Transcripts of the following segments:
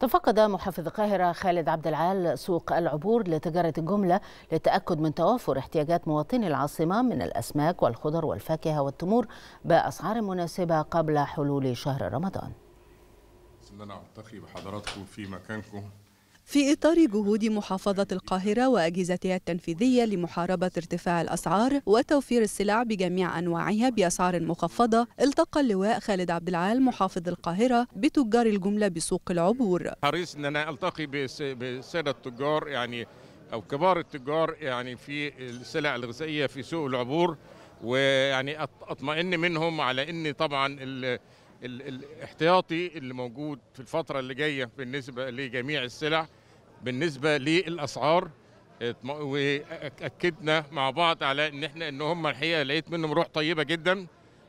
تفقد محافظ القاهرة خالد عبد العال سوق العبور لتجارة الجملة للتأكد من توافر احتياجات مواطني العاصمة من الأسماك والخضر والفاكهة والتمور بأسعار مناسبة قبل حلول شهر رمضان. بسم الله بحضراتكم في مكانكم في إطار جهود محافظة القاهرة وأجهزتها التنفيذية لمحاربة ارتفاع الأسعار وتوفير السلع بجميع أنواعها بأسعار مخفضة، التقى اللواء خالد عبد العال محافظ القاهرة بتجار الجملة بسوق العبور. حريص إن أنا ألتقي بسادة التجار يعني أو كبار التجار يعني في السلع الغذائية في سوق العبور ويعني أطمئن منهم على إن طبعا ال الاحتياطي اللي موجود في الفترة اللي جاية بالنسبة لجميع السلع بالنسبه للاسعار واكدنا مع بعض على ان احنا ان هم الحقيقه لقيت منهم روح طيبه جدا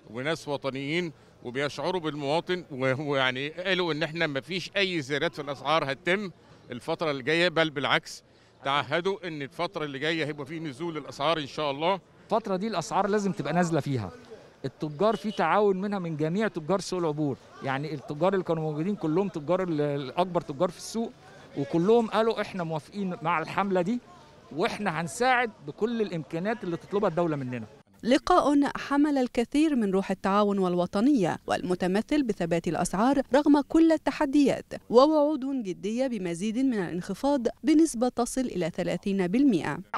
وناس وطنيين وبيشعروا بالمواطن ويعني قالوا ان احنا ما فيش اي زيادات في الاسعار هتتم الفتره اللي جايه بل بالعكس تعهدوا ان الفتره اللي جايه هيبقى في نزول الاسعار ان شاء الله الفتره دي الاسعار لازم تبقى نازله فيها التجار في تعاون منها من جميع تجار سوق العبور يعني التجار اللي كانوا موجودين كلهم تجار الاكبر تجار في السوق وكلهم قالوا احنا موافقين مع الحمله دي واحنا هنساعد بكل الامكانيات اللي تطلبها الدوله مننا لقاء حمل الكثير من روح التعاون والوطنية والمتمثل بثبات الأسعار رغم كل التحديات ووعود جدية بمزيد من الانخفاض بنسبة تصل إلى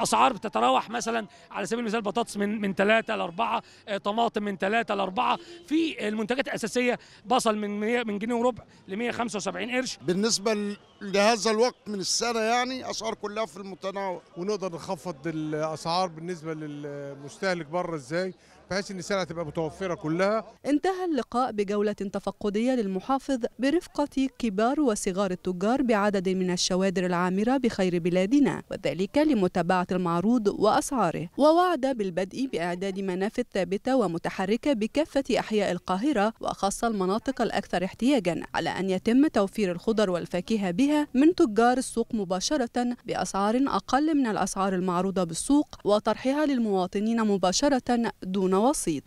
30% أسعار بتتراوح مثلا على سبيل المثال بطاطس من من 3 ل 4 طماطم من 3 ل 4 في المنتجات الأساسية بصل من من جنيه وربع ل 175 قرش بالنسبة لهذا الوقت من السنة يعني أسعار كلها في المتناول ونقدر نخفض الأسعار بالنسبة للمستهلك بره مستمر ازاي بحيث ان السلعه تبقى متوفره كلها انتهى اللقاء بجوله تفقديه للمحافظ برفقه كبار وصغار التجار بعدد من الشوادر العامره بخير بلادنا وذلك لمتابعه المعروض واسعاره ووعد بالبدء باعداد منافذ ثابته ومتحركه بكافه احياء القاهره وخاصه المناطق الاكثر احتياجا على ان يتم توفير الخضر والفاكهه بها من تجار السوق مباشره باسعار اقل من الاسعار المعروضه بالسوق وطرحها للمواطنين مباشره دون وسيط